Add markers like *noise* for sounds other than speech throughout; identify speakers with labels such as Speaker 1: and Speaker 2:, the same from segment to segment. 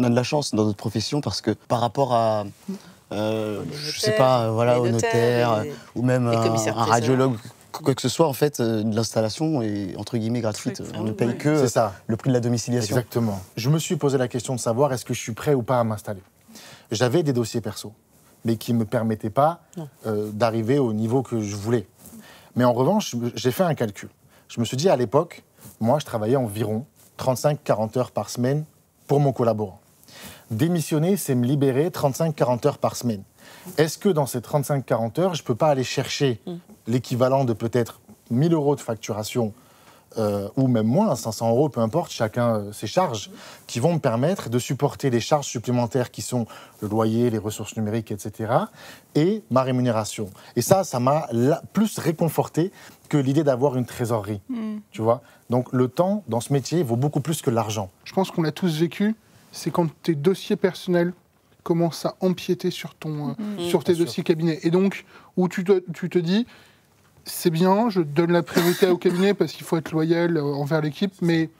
Speaker 1: on a de la chance dans notre profession parce que par rapport à. Euh, je sais pas, euh, voilà, au notaire, euh, ou même un, un radiologue quoi que ce soit, en fait, euh, l'installation est entre guillemets gratuite. On ne hein, paye que ça. le prix de la domiciliation. Exactement. Je me suis posé la question de savoir est-ce que je suis prêt ou pas à m'installer. J'avais des dossiers perso, mais qui ne me permettaient pas d'arriver au niveau que je voulais. Mais en revanche, j'ai fait un calcul. Je me suis dit, à l'époque, moi, je travaillais environ 35-40 heures par semaine pour mon collaborant démissionner, c'est me libérer 35-40 heures par semaine. Est-ce que dans ces 35-40 heures, je ne peux pas aller chercher mm. l'équivalent de peut-être 1000 euros de facturation euh, ou même moins, 500 euros, peu importe, chacun euh, ses charges, qui vont me permettre de supporter les charges supplémentaires qui sont le loyer, les ressources numériques, etc., et ma rémunération. Et ça, ça m'a plus réconforté que l'idée d'avoir une trésorerie, mm. tu vois. Donc le temps dans ce métier vaut beaucoup plus que l'argent. Je pense qu'on l'a tous vécu c'est quand tes dossiers personnels commencent à empiéter sur, ton, euh, mm-hmm. sur tes dossiers cabinet. Et donc, où tu te, dis, c'est bien, je donne la priorité au cabinet parce qu'il faut être loyal euh, envers l'équipe, mais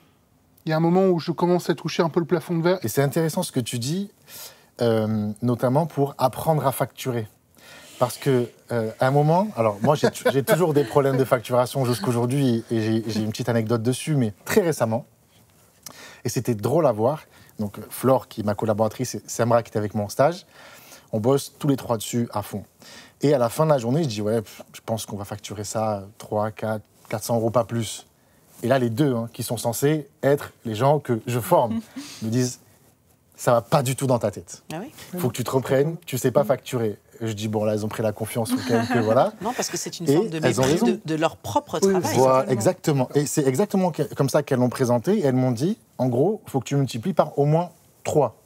Speaker 1: il y a un moment où je commence à toucher un peu le plafond de verre. Et c'est intéressant ce que tu dis, euh, notamment pour apprendre à facturer. Parce que à un moment, alors moi j'ai toujours des problèmes de facturation jusqu'aujourd'hui et, et j'ai une petite anecdote dessus, mais très récemment, et c'était drôle à voir, donc euh, Flore, qui est ma collaboratrice, et qui était avec moi en stage, on bosse tous les trois dessus à fond. Et à la fin de la journée, je dis, ouais, je pense qu'on va facturer ça 3, 4, 400 euros, pas plus. Et là, les deux, hein, qui sont censés être les gens que je forme, *laughs* me disent, ça va pas du tout dans ta tête.
Speaker 2: Ah faut que
Speaker 1: tu te reprennes, tu sais pas mm. facturer je dis, bon, là, elles ont pris la confiance *laughs* voilà.
Speaker 2: Non, parce que c'est une forme de de, leur propre travail.
Speaker 1: exactement. Et c'est exactement comme ça qu'elles l'ont présenté. elles m'ont dit, en gros, il faut que tu multiplies par au moins 3.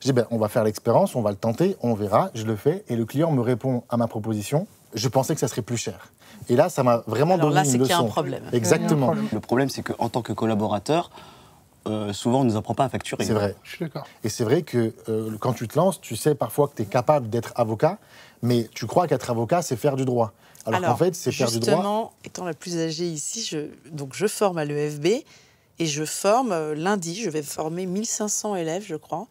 Speaker 1: Je dis, ben, on va faire l'expérience, on va le tenter, on verra, je le fais. Et le client me répond à ma proposition, je pensais que ça serait plus cher. Et là, ça m'a vraiment donné une leçon. Là, c'est qu'il y a un problème. Exactement. Le problème, c'est qu'en tant que collaborateur, euh, souvent, on ne nous apprend pas à facturer. C'est vrai. Je suis d'accord. Et c'est vrai que euh, quand tu te lances, tu sais parfois que tu es capable d'être avocat, mais tu crois qu'être avocat, c'est faire du droit. Alors, qu'en en fait, c'est faire du droit. Justement,
Speaker 2: étant la plus âgée ici, je, donc je forme à l'EFB et je forme euh, lundi, je vais former 1500 élèves, je crois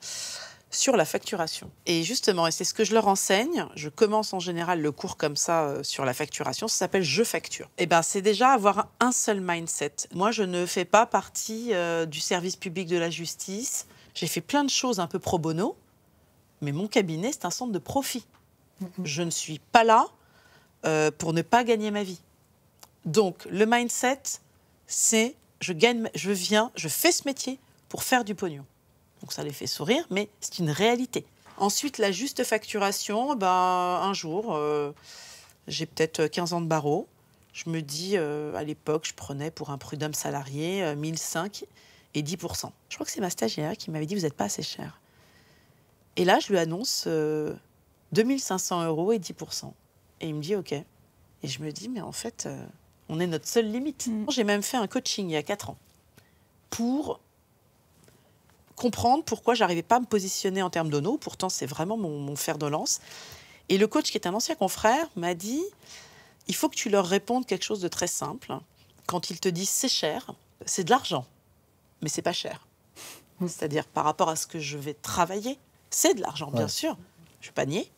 Speaker 2: sur la facturation. Et justement, et c'est ce que je leur enseigne, je commence en général le cours comme ça euh, sur la facturation, ça s'appelle Je facture. Et eh bien, c'est déjà avoir un seul mindset. Moi, je ne fais pas partie euh, du service public de la justice. J'ai fait plein de choses un peu pro bono, mais mon cabinet, c'est un centre de profit. Je ne suis pas là euh, pour ne pas gagner ma vie. Donc, le mindset, c'est je gagne, je viens, je fais ce métier pour faire du pognon. Donc ça les fait sourire, mais c'est une réalité. Ensuite, la juste facturation, ben, un jour, euh, j'ai peut-être 15 euh, ans de barreau. Je me dis, euh, à l'époque, je prenais pour un prud'homme salarié 1005 et 10 Je crois que c'est ma stagiaire qui m'avait dit, vous n'êtes pas assez cher. Et là, je lui annonce 2500 euros et 10 Et il me dit, OK. Et je me dis, mais en fait, on est notre seule limite. Mm. J'ai même fait un coaching il y a 4 ans pour comprendre pourquoi j'arrivais pas à me positionner en termes d'ono. Pourtant, c'est vraiment mon, fer de lance. Et le coach, qui est un ancien confrère, m'a dit il faut que tu leur répondes quelque chose de très simple. Quand ils te disent c'est cher, c'est de l'argent, mais c'est pas cher. C'est-à-dire par rapport à ce que je vais travailler, c'est de l'argent, bien sûr. Je vais pas nier,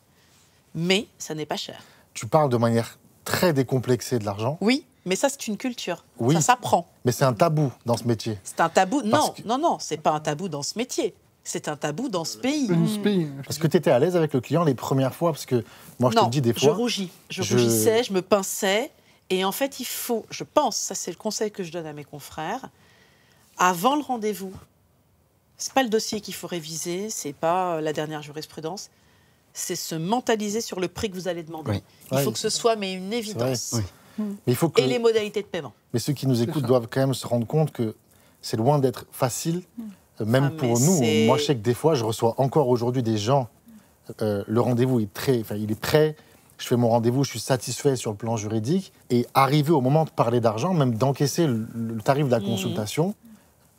Speaker 2: mais ça n'est pas cher.
Speaker 1: Tu parles de manière très décomplexée de l'argent. Oui.
Speaker 2: Mais ça, c'est une culture.
Speaker 1: Ça s'apprend. Mais c'est un tabou dans ce métier. C'est
Speaker 2: un tabou. non, non, non, c'est pas un tabou dans ce métier. C'est un tabou dans ce pays. est
Speaker 1: Parce que tu étais à l'aise avec le client les premières fois Parce que moi, je te dis des fois. Je rougis. Je, rougissais,
Speaker 2: je me pinçais. Et en fait, il faut, je pense, ça c'est le conseil que je donne à mes confrères, avant le rendez-vous, c'est pas le dossier qu'il faut réviser, c'est pas euh, la dernière jurisprudence, c'est se mentaliser sur le prix que vous allez demander. Il faut que ce soit, mais une évidence. Oui il faut Et les modalités de paiement.
Speaker 1: Mais ceux qui nous écoutent doivent quand même se rendre compte que c'est loin d'être facile, euh, même ah, pour nous. Moi, je sais que des fois, je reçois encore aujourd'hui des gens, euh, le rendez-vous est très, il est prêt, je fais mon rendez-vous, je suis satisfait sur le plan juridique, et arrivé au moment de parler d'argent, même d'encaisser le, tarif de la mmh. consultation,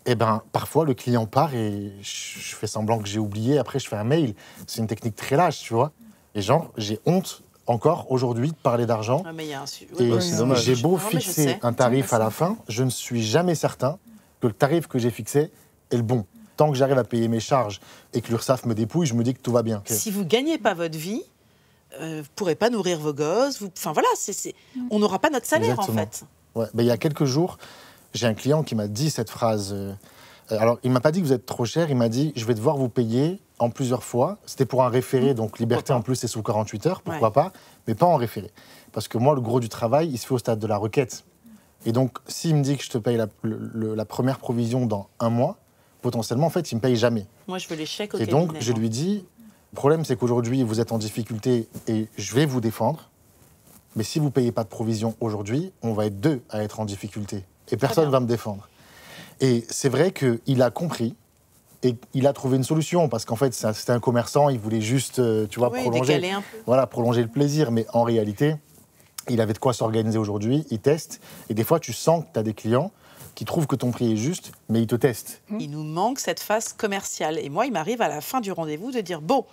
Speaker 1: et eh ben, parfois le client part et je, je fais semblant que j'ai oublié, après je fais un mail. C'est une technique très lâche, tu vois. Et genre, j'ai honte encore aujourd'hui de parler d'argent.
Speaker 2: j'ai beau fixer un tarif à la fin,
Speaker 1: je ne suis jamais certain que le tarif que j'ai fixé est le bon. Tant que j'arrive à payer mes charges et que l'URSSAF me dépouille, je me dis que tout va bien. Si
Speaker 2: vous gagnez pas votre vie, euh, vous pourrez pas nourrir vos gosses. Vous... Enfin voilà, on n'aura pas notre salaire en fait.
Speaker 1: Ben, il y a quelques jours, j'ai un client qui m'a dit cette phrase. Euh, euh, alors il m'a pas dit que vous êtes trop cher, il m'a dit je vais devoir vous payer en plusieurs fois. C'était pour un référé, donc liberté en plus, c'est sous 48 heures, pourquoi pas, mais pas en référé. Parce que moi, le gros du travail, il se fait au stade de la requête. Et donc, s'il me dit que je te paye la, première provision dans un mois, potentiellement, en fait, il ne me paye jamais.
Speaker 2: Moi, je veux les chèques au Et donc, je lui
Speaker 1: dis, le problème, c'est qu'aujourd'hui, vous êtes en difficulté et je vais vous défendre. Mais si vous ne payez pas de provision aujourd'hui, on va être deux à être en difficulté. Et personne ne va me défendre. Et c'est vrai qu'il a compris et il a trouvé une solution parce qu'en fait c'était un commerçant, il voulait juste, euh, tu vois, prolonger, voilà, prolonger le plaisir, mais en réalité, il avait de quoi s'organiser aujourd'hui, il teste et des fois tu sens que tu as des clients qui trouvent que ton prix est juste, mais ils te testent.
Speaker 2: Il nous manque cette phase commerciale et moi il m'arrive à la fin du rendez-vous de dire bon,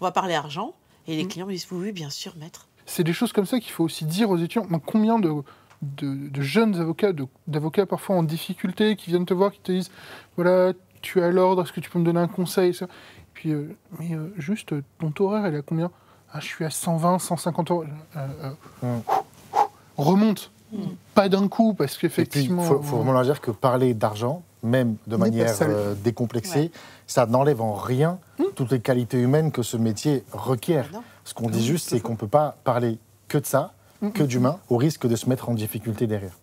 Speaker 2: on va parler argent et les mmh. clients me disent oui, bien sûr maître.
Speaker 1: C'est des choses comme ça qu'il faut aussi dire aux étudiants. Combien de de, jeunes avocats, d'avocats parfois en difficulté, qui viennent te voir, qui te disent voilà, tu as l'ordre, est-ce que tu peux me donner un conseil Puis, euh, mais euh, juste, euh, ton horaire, il est à combien Ah, je suis à 120, 150 euros. remonte mm. Pas d'un coup, parce qu'effectivement. Il faut, vraiment leur dire que parler d'argent, même de manière décomplexée, ça n'enlève en rien mm. toutes les qualités humaines que ce métier requiert. ce qu'on dit ah juste, c'est qu'on ne peut pas parler que de ça, mm, que d'humain, au risque de se mettre en difficulté derrière.